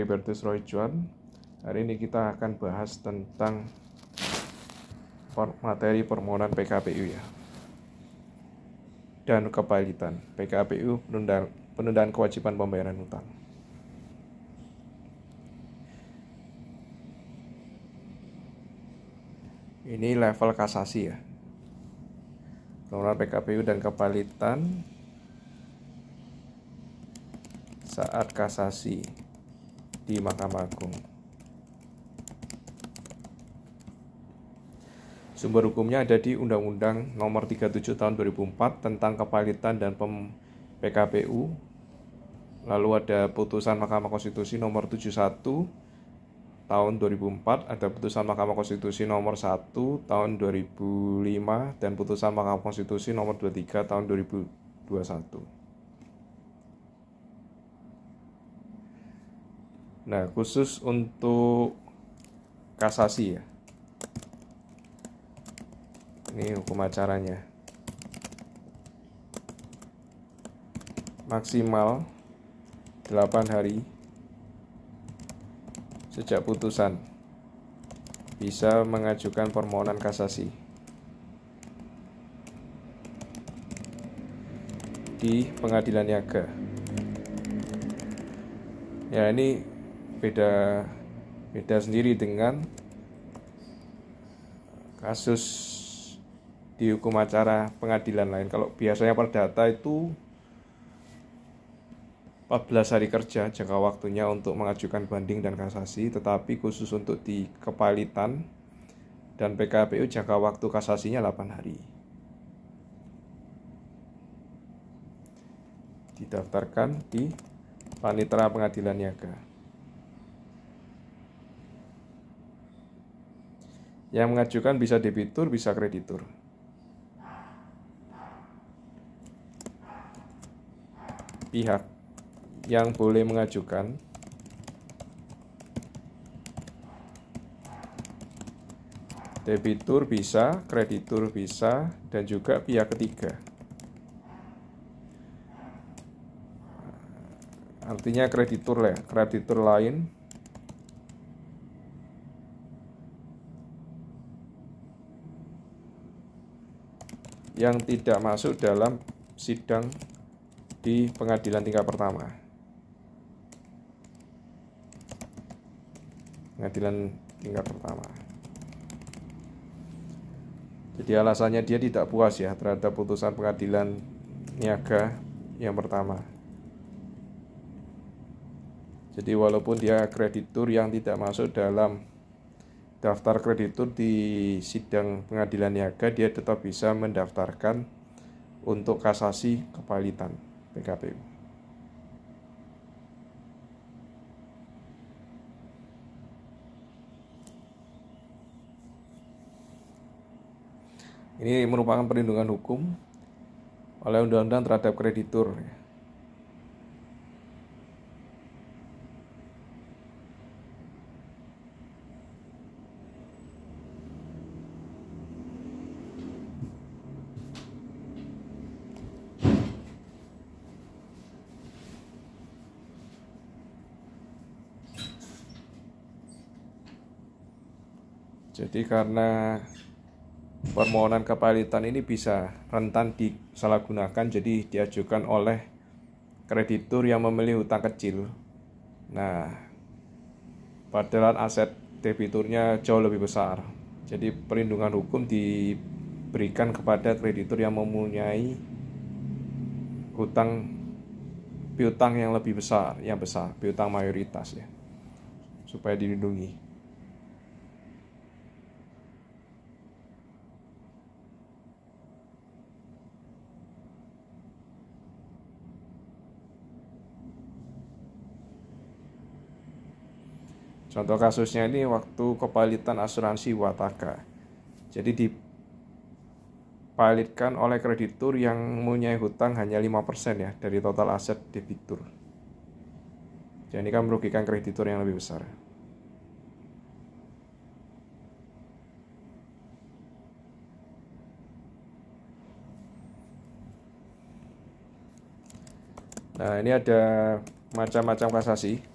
Libertus Roy Juan. Hari ini kita akan bahas tentang materi permohonan PKPU ya. Dan kepailitan PKPU penundaan, penundaan kewajiban pembayaran utang. Ini level kasasi ya. Permohonan PKPU dan kepailitan saat kasasi di Mahkamah Agung. Sumber hukumnya ada di Undang-Undang Nomor 37 Tahun 2004 tentang Kepalitan dan Pem PKPU. Lalu ada putusan Mahkamah Konstitusi Nomor 71 tahun 2004, ada putusan Mahkamah Konstitusi nomor 1 tahun 2005 dan putusan Mahkamah Konstitusi nomor 23 tahun 2021. Nah, khusus untuk kasasi ya. Ini hukum acaranya. Maksimal 8 hari sejak putusan bisa mengajukan permohonan kasasi. di pengadilan niaga. Ya ini beda beda sendiri dengan kasus di hukum acara pengadilan lain. Kalau biasanya perdata itu 14 hari kerja jangka waktunya untuk mengajukan banding dan kasasi, tetapi khusus untuk di kepalitan dan PKPU jangka waktu kasasinya 8 hari. Didaftarkan di Panitera Pengadilan Niaga. Yang mengajukan bisa debitur, bisa kreditur. Pihak yang boleh mengajukan debitur bisa, kreditur bisa, dan juga pihak ketiga. Artinya kreditur lah, kreditur lain yang tidak masuk dalam sidang di pengadilan tingkat pertama. Pengadilan tingkat pertama. Jadi alasannya dia tidak puas ya terhadap putusan pengadilan niaga yang pertama. Jadi walaupun dia kreditur yang tidak masuk dalam daftar kreditur di sidang pengadilan niaga dia tetap bisa mendaftarkan untuk kasasi kepalitan PKPU. Ini merupakan perlindungan hukum oleh undang-undang terhadap kreditur. Jadi karena permohonan kepailitan ini bisa rentan disalahgunakan jadi diajukan oleh kreditur yang memilih hutang kecil. Nah, padahal aset debiturnya jauh lebih besar. Jadi perlindungan hukum diberikan kepada kreditur yang mempunyai hutang piutang yang lebih besar, yang besar, piutang mayoritas ya. Supaya dilindungi. Contoh kasusnya ini waktu kepalitan asuransi Wataka. Jadi dipalitkan oleh kreditur yang mempunyai hutang hanya 5% ya dari total aset debitur. Jadi ini kan merugikan kreditur yang lebih besar. Nah, ini ada macam-macam kasasi.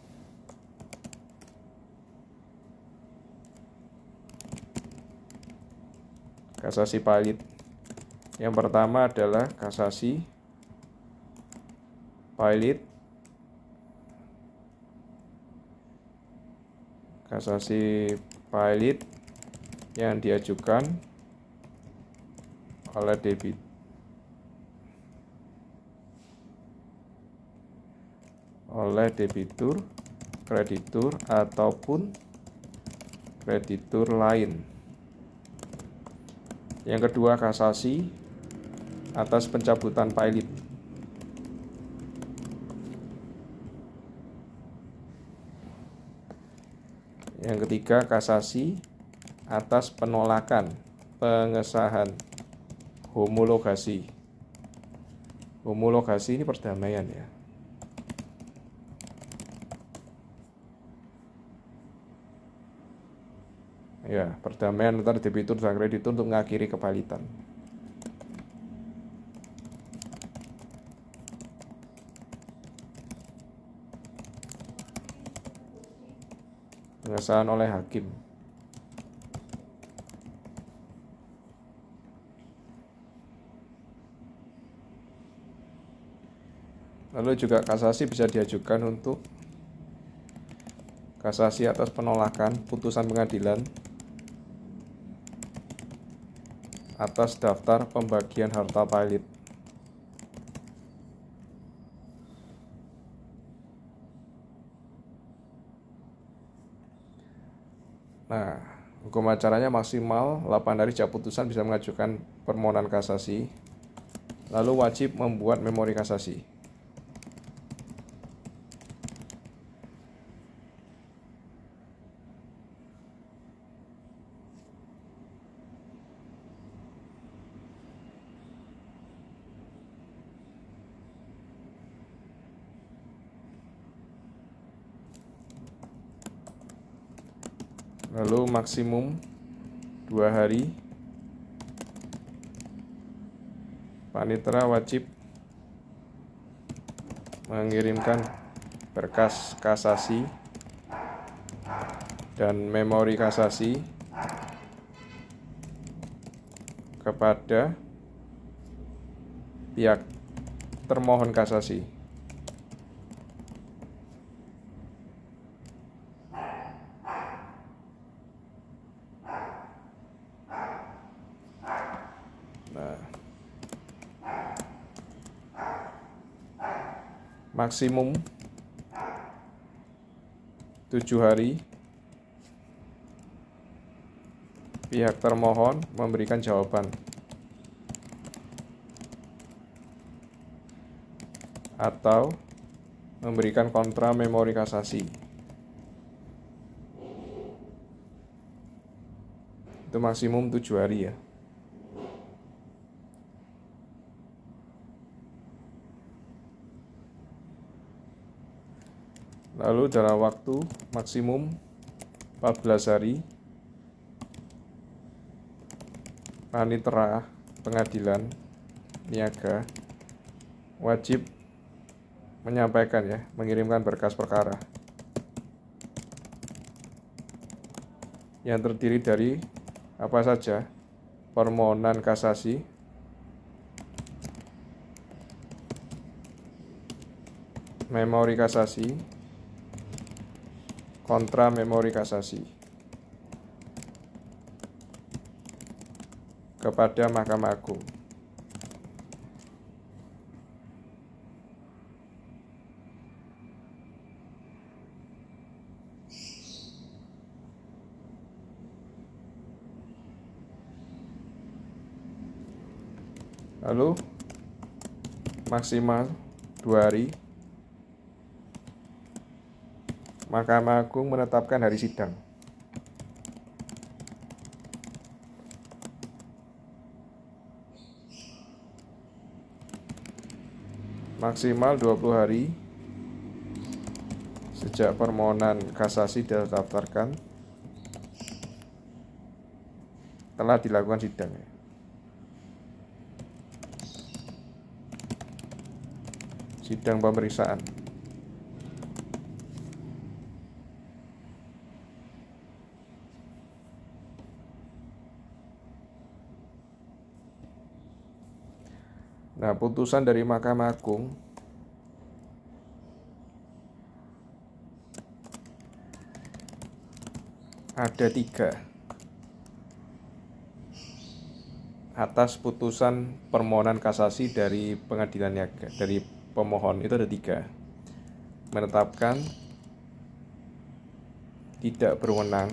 kasasi pahit. Yang pertama adalah kasasi pahit kasasi pahit yang diajukan oleh debit oleh debitur, kreditur ataupun kreditur lain. Yang kedua kasasi atas pencabutan pilot. Yang ketiga kasasi atas penolakan, pengesahan, homologasi. Homologasi ini perdamaian ya. ya perdamaian antara debitur dan kreditur untuk mengakhiri kepalitan pengesahan oleh hakim Lalu juga kasasi bisa diajukan untuk kasasi atas penolakan putusan pengadilan atas daftar pembagian harta pilot. Nah, hukum acaranya maksimal 8 hari sejak putusan bisa mengajukan permohonan kasasi. Lalu wajib membuat memori kasasi. lalu maksimum dua hari panitera wajib mengirimkan berkas kasasi dan memori kasasi kepada pihak termohon kasasi maksimum 7 hari pihak termohon memberikan jawaban atau memberikan kontra memori kasasi. Itu maksimum 7 hari ya. lalu dalam waktu maksimum 14 hari panitera pengadilan niaga wajib menyampaikan ya mengirimkan berkas perkara yang terdiri dari apa saja permohonan kasasi memori kasasi kontra memori kasasi kepada Mahkamah Agung. Lalu maksimal dua hari Mahkamah Agung menetapkan hari sidang. Maksimal 20 hari sejak permohonan kasasi didaftarkan telah dilakukan sidang. Ya. Sidang pemeriksaan. Nah, putusan dari Mahkamah Agung ada tiga atas putusan permohonan kasasi dari pengadilan niaga dari pemohon itu ada tiga menetapkan tidak berwenang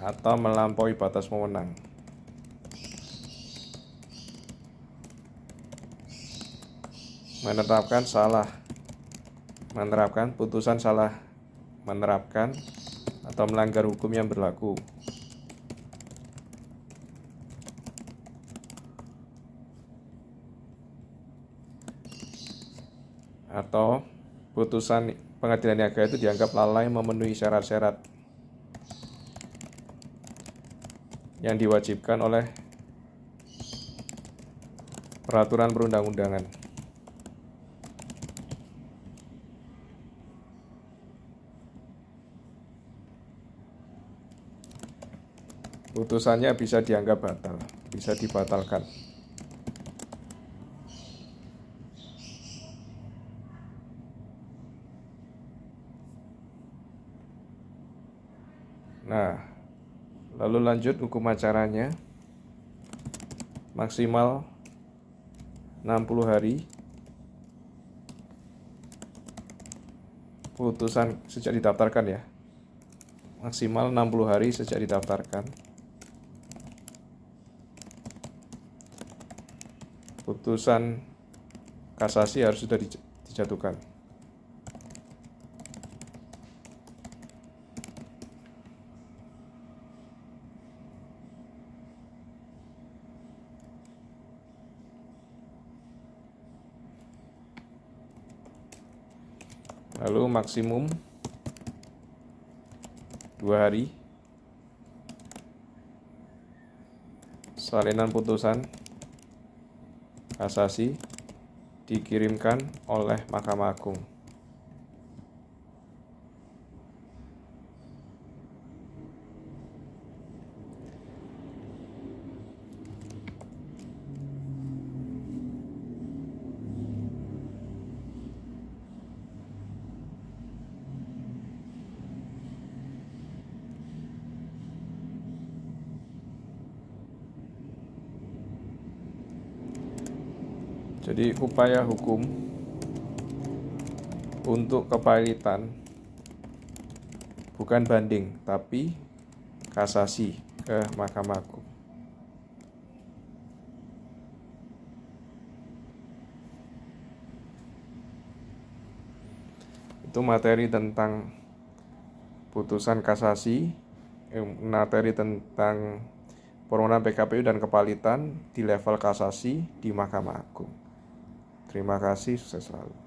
atau melampaui batas wewenang menetapkan salah menerapkan putusan salah menerapkan atau melanggar hukum yang berlaku atau putusan pengadilan niaga itu dianggap lalai memenuhi syarat-syarat yang diwajibkan oleh peraturan perundang-undangan. Putusannya bisa dianggap batal, bisa dibatalkan. Nah, lalu lanjut hukum acaranya maksimal 60 hari putusan sejak didaftarkan ya maksimal 60 hari sejak didaftarkan putusan kasasi harus sudah dijatuhkan. Lalu maksimum dua hari salinan putusan kasasi dikirimkan oleh Mahkamah Agung. Jadi upaya hukum untuk kepailitan bukan banding tapi kasasi ke Mahkamah Agung. itu materi tentang putusan kasasi, materi tentang permohonan PKPU dan kepalitan di level kasasi di Mahkamah Agung. Terima kasih, sukses selalu.